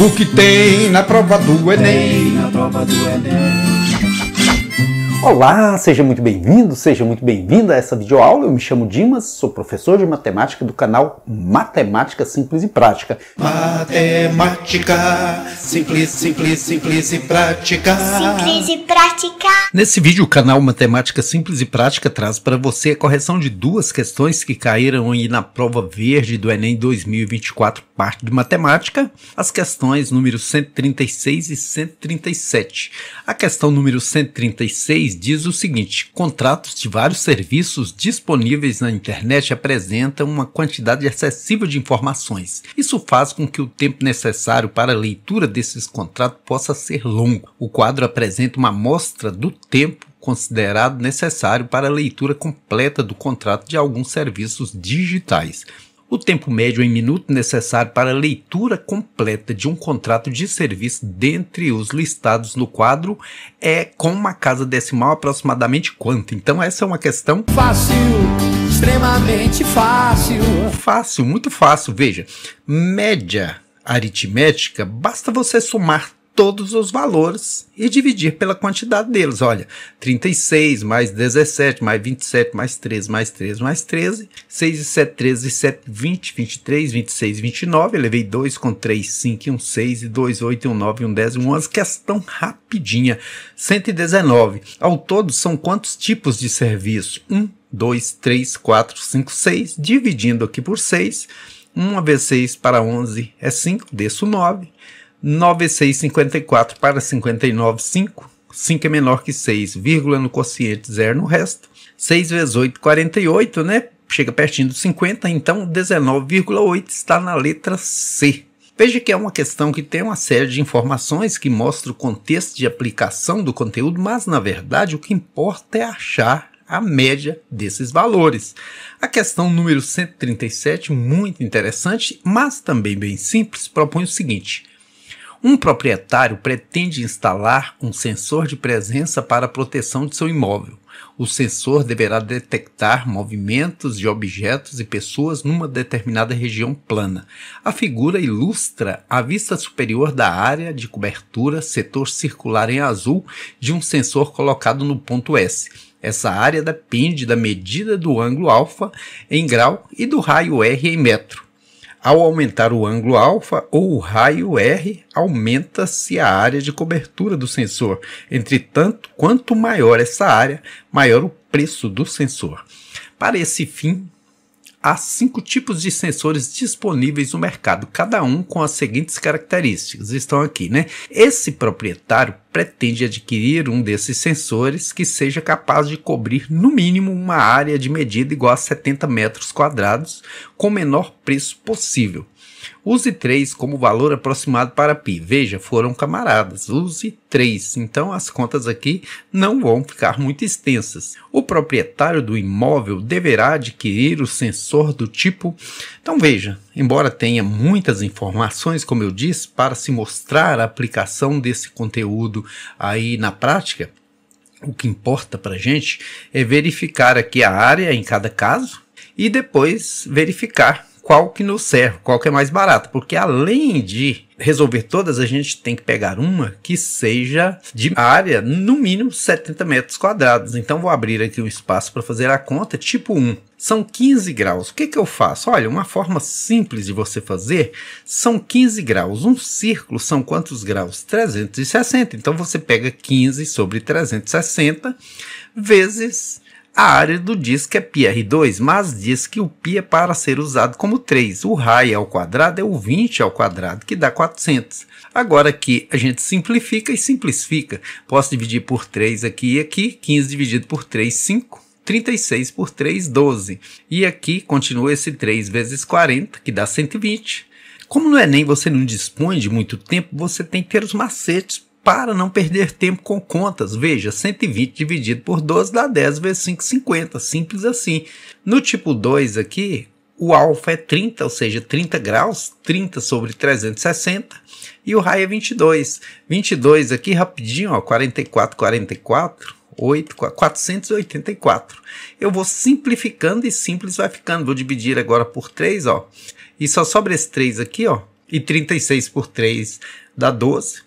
O que tem na prova do Enem? Tem na prova do Enem. Olá, seja muito bem-vindo, seja muito bem-vinda a essa videoaula. Eu me chamo Dimas, sou professor de matemática do canal Matemática Simples e Prática. Matemática simples, simples, simples e prática. Simples e prática. Nesse vídeo, o canal Matemática Simples e Prática traz para você a correção de duas questões que caíram aí na prova verde do Enem 2024, parte de matemática, as questões número 136 e 137. A questão número 136 6 diz o seguinte: contratos de vários serviços disponíveis na internet apresentam uma quantidade excessiva de informações. Isso faz com que o tempo necessário para a leitura desses contratos possa ser longo. O quadro apresenta uma amostra do tempo considerado necessário para a leitura completa do contrato de alguns serviços digitais. O tempo médio em minuto necessário para a leitura completa de um contrato de serviço dentre os listados no quadro é com uma casa decimal aproximadamente quanto? Então essa é uma questão fácil, extremamente fácil. Fácil, muito fácil. Veja, média aritmética, basta você somar todos os valores e dividir pela quantidade deles. Olha, 36 mais 17, mais 27, mais 13, mais 13, mais 13, 6 e 7, 13, 7, 20, 23, 26, 29. Elevei 2 com 3, 5 e 1, 6 e 2, 8 e 1, 9 e 1, 10 e 1, 11. Questão rapidinha. 119. Ao todo, são quantos tipos de serviço? 1, 2, 3, 4, 5, 6. Dividindo aqui por 6. 1 vezes 6 para 11 é 5, desço 9. 9654 para 595, 5 é menor que 6, vírgula no quociente, 0 no resto. 6 vezes 8, 48, né? Chega pertinho dos 50, então 19,8 está na letra C. Veja que é uma questão que tem uma série de informações que mostra o contexto de aplicação do conteúdo, mas na verdade o que importa é achar a média desses valores. A questão número 137, muito interessante, mas também bem simples, propõe o seguinte: um proprietário pretende instalar um sensor de presença para a proteção de seu imóvel. O sensor deverá detectar movimentos de objetos e pessoas numa determinada região plana. A figura ilustra a vista superior da área de cobertura, setor circular em azul, de um sensor colocado no ponto S. Essa área depende da medida do ângulo alfa em grau e do raio R em metro. Ao aumentar o ângulo alfa ou o raio R, aumenta-se a área de cobertura do sensor. Entretanto, quanto maior essa área, maior o preço do sensor. Para esse fim, há cinco tipos de sensores disponíveis no mercado, cada um com as seguintes características. Estão aqui, né? Esse proprietário pretende adquirir um desses sensores que seja capaz de cobrir no mínimo uma área de medida igual a 70 metros quadrados com o menor preço possível. Use 3 como valor aproximado para π. Veja, foram camaradas. Use 3. Então as contas aqui não vão ficar muito extensas. O proprietário do imóvel deverá adquirir o sensor do tipo. Então veja, embora tenha muitas informações, como eu disse, para se mostrar a aplicação desse conteúdo aí na prática, o que importa para a gente é verificar aqui a área em cada caso e depois verificar qual que nos serve, qual que é mais barato, porque além de resolver todas, a gente tem que pegar uma que seja de área no mínimo 70 metros quadrados. Então vou abrir aqui um espaço para fazer a conta, tipo 1. São 15 graus. O que, que eu faço? Olha, uma forma simples de você fazer são 15 graus. Um círculo são quantos graus? 360. Então você pega 15 sobre 360 vezes a área do disco é πr2, mas diz que o π é para ser usado como 3. O raio ao quadrado é o 20 ao quadrado, que dá 400. Agora aqui a gente simplifica e simplifica. Posso dividir por 3 aqui e aqui, 15 dividido por 3, 5. 36 por 3, 12. E aqui continua esse 3 vezes 40, que dá 120. Como no Enem é você não dispõe de muito tempo, você tem que ter os macetes para não perder tempo com contas. Veja, 120 dividido por 12 dá 10 vezes 550. Simples assim. No tipo 2 aqui, o alfa é 30, ou seja, 30 graus, 30 sobre 360, e o raio é 22. 22 aqui, rapidinho, ó, 44, 44, 8, 484. Eu vou simplificando e simples vai ficando. Vou dividir agora por 3, ó, e só sobra esse 3 aqui, ó, e 36 por 3 dá 12.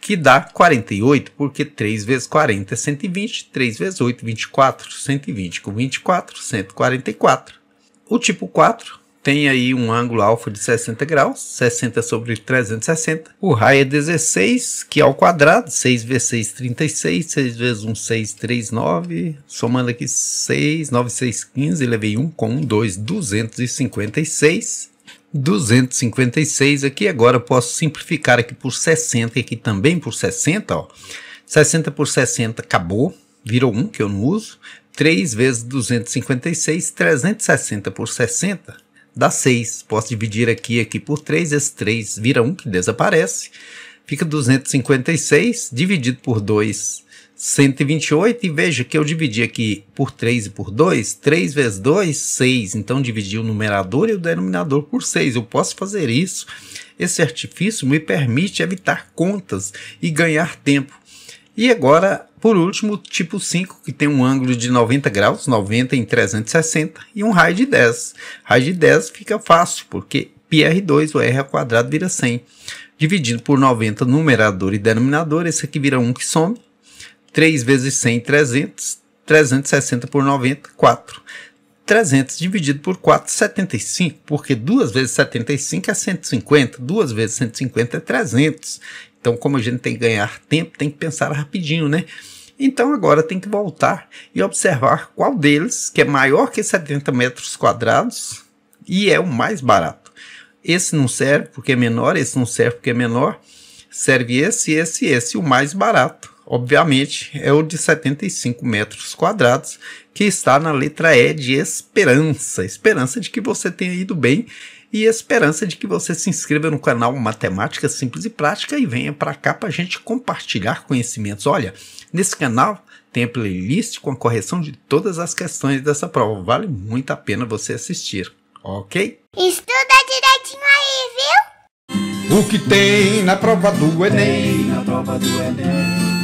que dá 48, porque 3 vezes 40 é 120, 3 vezes 8, 24, 120 com 24, 144. O tipo 4 tem aí um ângulo alfa de 60 graus, 60 sobre 360. O raio é 16, que é ao quadrado, 6 vezes 6, 36, 6 vezes 1, 6, 3, 9. Somando aqui 6, 9, 6, 15, levei 1 com 1, 2, 256. 256, aqui agora eu posso simplificar aqui por 60, e aqui também por 60, ó. 60 por 60 acabou, virou 1, que eu não uso. 3 vezes 256, 360 por 60 dá 6. Posso dividir aqui aqui por 3, esse 3 vira 1, que desaparece fica 256 dividido por 2, 128. E veja que eu dividi aqui por 3 e por 2, 3 vezes 2, 6. Então, dividi o numerador e o denominador por 6. Eu posso fazer isso. Esse artifício me permite evitar contas e ganhar tempo. E agora, por último, tipo 5, que tem um ângulo de 90 graus, 90 em 360, e um raio de 10. Raio de 10 fica fácil, porque πr2, o r ao quadrado vira 100 dividido por 90 numerador e denominador, esse aqui vira 1 que some. 3 vezes 100, 300. 360 por 90, 4. 300 dividido por 4, 75, porque 2 vezes 75 é 150, 2 vezes 150 é 300. Então, como a gente tem que ganhar tempo, tem que pensar rapidinho, né? Então agora tem que voltar e observar qual deles que é maior que 70 metros quadrados e é o mais barato esse não serve porque é menor, esse não serve porque é menor, serve esse, esse esse. O mais barato, obviamente, é o de 75 metros quadrados, que está na letra E de esperança. Esperança de que você tenha ido bem e esperança de que você se inscreva no canal Matemática Simples e Prática e venha para cá para a gente compartilhar conhecimentos. Olha, nesse canal tem a playlist com a correção de todas as questões dessa prova. Vale muito a pena você assistir, ok? Estou certinho aí, viu? O que tem na prova do Enem? Tem na prova do Enem.